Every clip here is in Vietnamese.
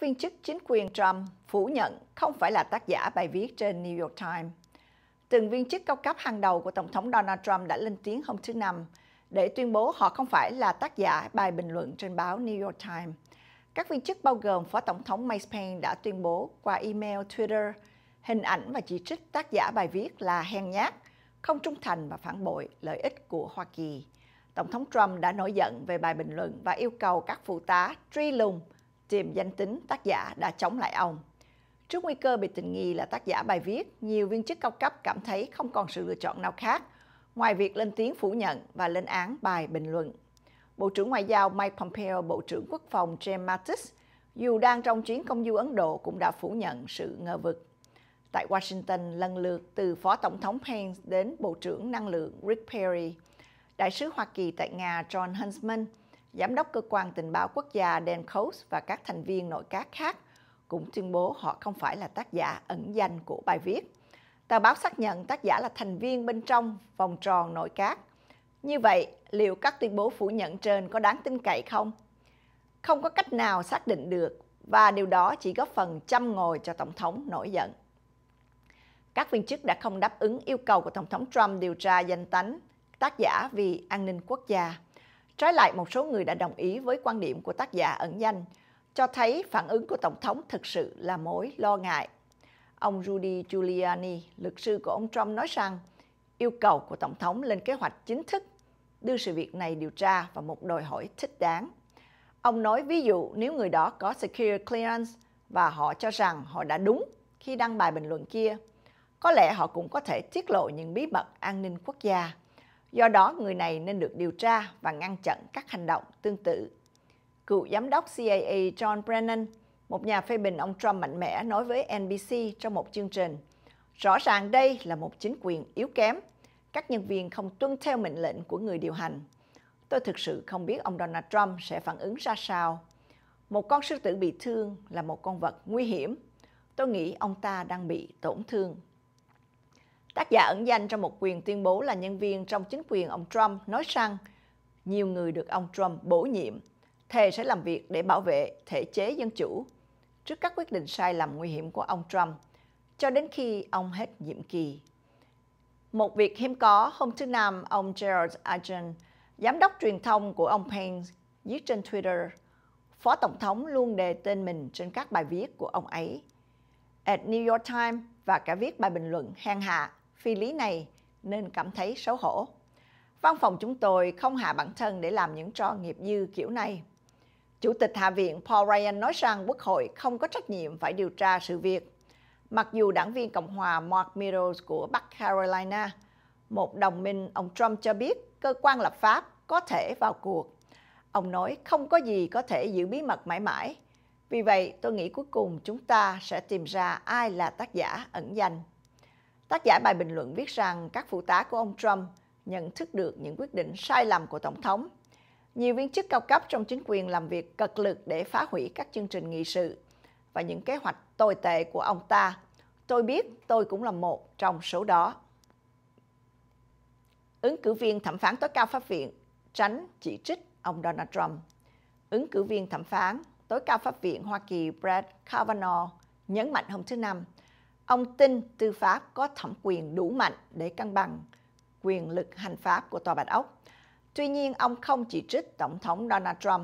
viên chức chính quyền Trump phủ nhận không phải là tác giả bài viết trên New York Times. Từng viên chức cao cấp hàng đầu của Tổng thống Donald Trump đã lên tiếng hôm thứ Năm để tuyên bố họ không phải là tác giả bài bình luận trên báo New York Times. Các viên chức bao gồm Phó Tổng thống Mike Pence đã tuyên bố qua email, Twitter, hình ảnh và chỉ trích tác giả bài viết là hèn nhát, không trung thành và phản bội lợi ích của Hoa Kỳ. Tổng thống Trump đã nổi giận về bài bình luận và yêu cầu các phụ tá truy lùng tìm danh tính tác giả đã chống lại ông. Trước nguy cơ bị tình nghi là tác giả bài viết, nhiều viên chức cao cấp cảm thấy không còn sự lựa chọn nào khác ngoài việc lên tiếng phủ nhận và lên án bài bình luận. Bộ trưởng Ngoại giao Mike Pompeo, Bộ trưởng Quốc phòng James Mattis, dù đang trong chuyến công du Ấn Độ cũng đã phủ nhận sự ngờ vực. Tại Washington, lần lượt từ Phó Tổng thống Pence đến Bộ trưởng Năng lượng Rick Perry, Đại sứ Hoa Kỳ tại Nga John Huntsman – Giám đốc cơ quan tình báo quốc gia Dan Coates và các thành viên nội các khác cũng tuyên bố họ không phải là tác giả ẩn danh của bài viết. Tờ báo xác nhận tác giả là thành viên bên trong vòng tròn nội các. Như vậy, liệu các tuyên bố phủ nhận trên có đáng tin cậy không? Không có cách nào xác định được và điều đó chỉ góp phần châm ngồi cho Tổng thống nổi giận. Các viên chức đã không đáp ứng yêu cầu của Tổng thống Trump điều tra danh tánh tác giả vì an ninh quốc gia. Trái lại, một số người đã đồng ý với quan điểm của tác giả ẩn danh, cho thấy phản ứng của Tổng thống thực sự là mối lo ngại. Ông Rudy Giuliani, luật sư của ông Trump nói rằng, yêu cầu của Tổng thống lên kế hoạch chính thức đưa sự việc này điều tra và một đòi hỏi thích đáng. Ông nói ví dụ nếu người đó có Secure Clearance và họ cho rằng họ đã đúng khi đăng bài bình luận kia, có lẽ họ cũng có thể tiết lộ những bí mật an ninh quốc gia Do đó, người này nên được điều tra và ngăn chặn các hành động tương tự. Cựu giám đốc CIA John Brennan, một nhà phê bình ông Trump mạnh mẽ nói với NBC trong một chương trình, rõ ràng đây là một chính quyền yếu kém, các nhân viên không tuân theo mệnh lệnh của người điều hành. Tôi thực sự không biết ông Donald Trump sẽ phản ứng ra sao. Một con sư tử bị thương là một con vật nguy hiểm. Tôi nghĩ ông ta đang bị tổn thương Tác giả ẩn danh trong một quyền tuyên bố là nhân viên trong chính quyền ông Trump nói rằng nhiều người được ông Trump bổ nhiệm, thề sẽ làm việc để bảo vệ thể chế dân chủ trước các quyết định sai lầm nguy hiểm của ông Trump, cho đến khi ông hết nhiệm kỳ. Một việc hiếm có, hôm thứ Năm, ông Gerald Argent, giám đốc truyền thông của ông Pence, viết trên Twitter, Phó Tổng thống luôn đề tên mình trên các bài viết của ông ấy. At New York Times và cả viết bài bình luận hèn hạ phi lý này nên cảm thấy xấu hổ. Văn phòng chúng tôi không hạ bản thân để làm những trò nghiệp dư kiểu này. Chủ tịch Hạ viện Paul Ryan nói rằng Quốc hội không có trách nhiệm phải điều tra sự việc. Mặc dù đảng viên Cộng hòa Mark Meadows của Bắc Carolina, một đồng minh ông Trump cho biết cơ quan lập pháp có thể vào cuộc. Ông nói không có gì có thể giữ bí mật mãi mãi. Vì vậy, tôi nghĩ cuối cùng chúng ta sẽ tìm ra ai là tác giả ẩn danh. Tác giả bài bình luận viết rằng các phụ tá của ông Trump nhận thức được những quyết định sai lầm của Tổng thống. Nhiều viên chức cao cấp trong chính quyền làm việc cật lực để phá hủy các chương trình nghị sự và những kế hoạch tồi tệ của ông ta. Tôi biết tôi cũng là một trong số đó. Ứng cử viên thẩm phán tối cao pháp viện tránh chỉ trích ông Donald Trump. Ứng cử viên thẩm phán tối cao pháp viện Hoa Kỳ Brett Kavanaugh nhấn mạnh hôm thứ Năm – Ông tin tư pháp có thẩm quyền đủ mạnh để cân bằng quyền lực hành pháp của Tòa Bạch Ốc. Tuy nhiên, ông không chỉ trích Tổng thống Donald Trump,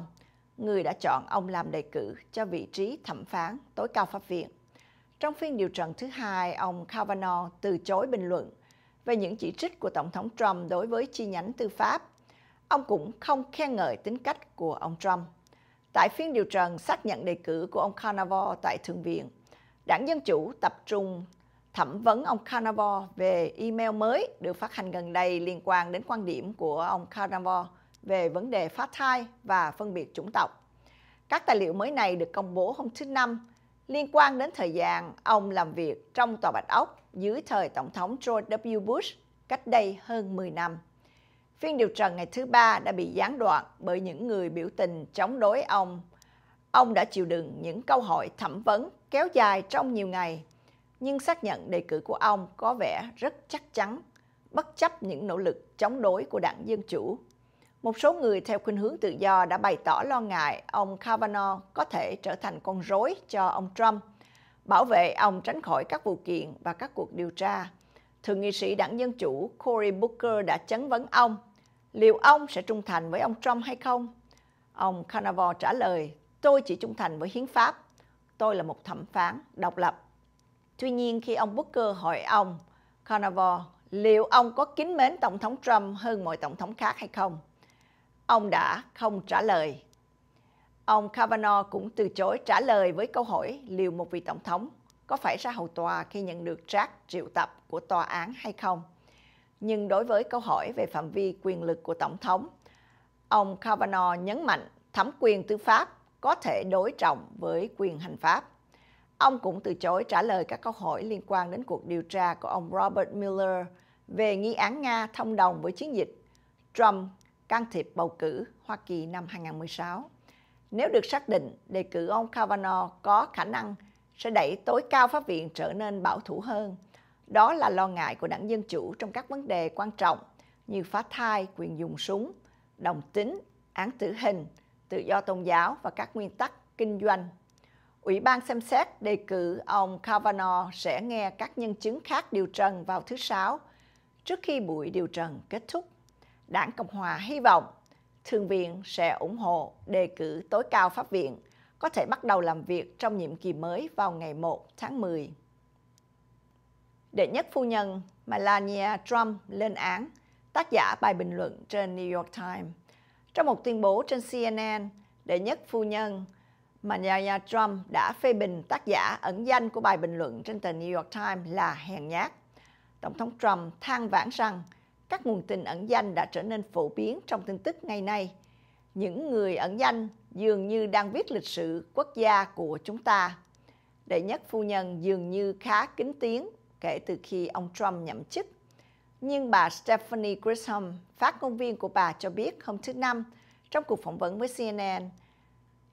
người đã chọn ông làm đề cử cho vị trí thẩm phán tối cao pháp viện. Trong phiên điều trần thứ hai, ông Kavanaugh từ chối bình luận về những chỉ trích của Tổng thống Trump đối với chi nhánh tư pháp. Ông cũng không khen ngợi tính cách của ông Trump. Tại phiên điều trần xác nhận đề cử của ông Kavanaugh tại Thượng viện, Đảng Dân Chủ tập trung thẩm vấn ông Carnivore về email mới được phát hành gần đây liên quan đến quan điểm của ông Carnivore về vấn đề phá thai và phân biệt chủng tộc. Các tài liệu mới này được công bố hôm thứ Năm liên quan đến thời gian ông làm việc trong Tòa Bạch Ốc dưới thời Tổng thống George W. Bush cách đây hơn 10 năm. Phiên điều trần ngày thứ ba đã bị gián đoạn bởi những người biểu tình chống đối ông. Ông đã chịu đựng những câu hỏi thẩm vấn kéo dài trong nhiều ngày, nhưng xác nhận đề cử của ông có vẻ rất chắc chắn, bất chấp những nỗ lực chống đối của đảng Dân Chủ. Một số người theo khuynh hướng tự do đã bày tỏ lo ngại ông Kavanaugh có thể trở thành con rối cho ông Trump, bảo vệ ông tránh khỏi các vụ kiện và các cuộc điều tra. Thượng nghị sĩ đảng Dân Chủ Cory Booker đã chấn vấn ông, liệu ông sẽ trung thành với ông Trump hay không? Ông Kavanaugh trả lời, tôi chỉ trung thành với hiến pháp tôi là một thẩm phán độc lập. Tuy nhiên khi ông Booker hỏi ông Carnivore liệu ông có kính mến Tổng thống Trump hơn mọi Tổng thống khác hay không, ông đã không trả lời. Ông Kavanaugh cũng từ chối trả lời với câu hỏi liệu một vị Tổng thống có phải ra hầu tòa khi nhận được trác triệu tập của tòa án hay không. Nhưng đối với câu hỏi về phạm vi quyền lực của Tổng thống, ông Kavanaugh nhấn mạnh thẩm quyền tư pháp có thể đối trọng với quyền hành pháp. Ông cũng từ chối trả lời các câu hỏi liên quan đến cuộc điều tra của ông Robert Mueller về nghi án Nga thông đồng với chiến dịch Trump can thiệp bầu cử Hoa Kỳ năm 2016. Nếu được xác định, đề cử ông Kavanaugh có khả năng sẽ đẩy tối cao pháp viện trở nên bảo thủ hơn. Đó là lo ngại của đảng Dân Chủ trong các vấn đề quan trọng như phá thai, quyền dùng súng, đồng tính, án tử hình, tự do tôn giáo và các nguyên tắc kinh doanh. Ủy ban xem xét đề cử ông Kavanaugh sẽ nghe các nhân chứng khác điều trần vào thứ Sáu trước khi buổi điều trần kết thúc. Đảng Cộng Hòa hy vọng Thượng viện sẽ ủng hộ đề cử tối cao Pháp viện có thể bắt đầu làm việc trong nhiệm kỳ mới vào ngày 1 tháng 10. Đệ nhất phu nhân Melania Trump lên án, tác giả bài bình luận trên New York Times. Trong một tuyên bố trên CNN, đệ nhất phu nhân Melania Trump đã phê bình tác giả ẩn danh của bài bình luận trên tờ New York Times là hèn nhát. Tổng thống Trump than vãn rằng các nguồn tin ẩn danh đã trở nên phổ biến trong tin tức ngày nay. Những người ẩn danh dường như đang viết lịch sử quốc gia của chúng ta. Đệ nhất phu nhân dường như khá kính tiếng kể từ khi ông Trump nhậm chức nhưng bà Stephanie Grisham, phát ngôn viên của bà cho biết hôm thứ Năm trong cuộc phỏng vấn với CNN.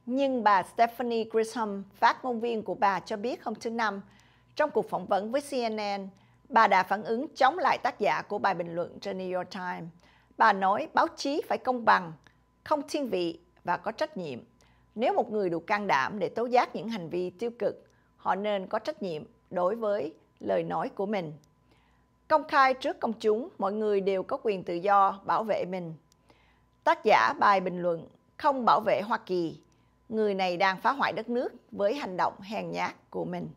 Nhưng bà Stephanie Grisham, phát ngôn viên của bà cho biết hôm thứ Năm trong cuộc phỏng vấn với CNN, bà đã phản ứng chống lại tác giả của bài bình luận trên New York Times. Bà nói báo chí phải công bằng, không thiên vị và có trách nhiệm. Nếu một người đủ can đảm để tố giác những hành vi tiêu cực, họ nên có trách nhiệm đối với lời nói của mình. Công khai trước công chúng, mọi người đều có quyền tự do bảo vệ mình. Tác giả bài bình luận Không bảo vệ Hoa Kỳ, người này đang phá hoại đất nước với hành động hèn nhát của mình.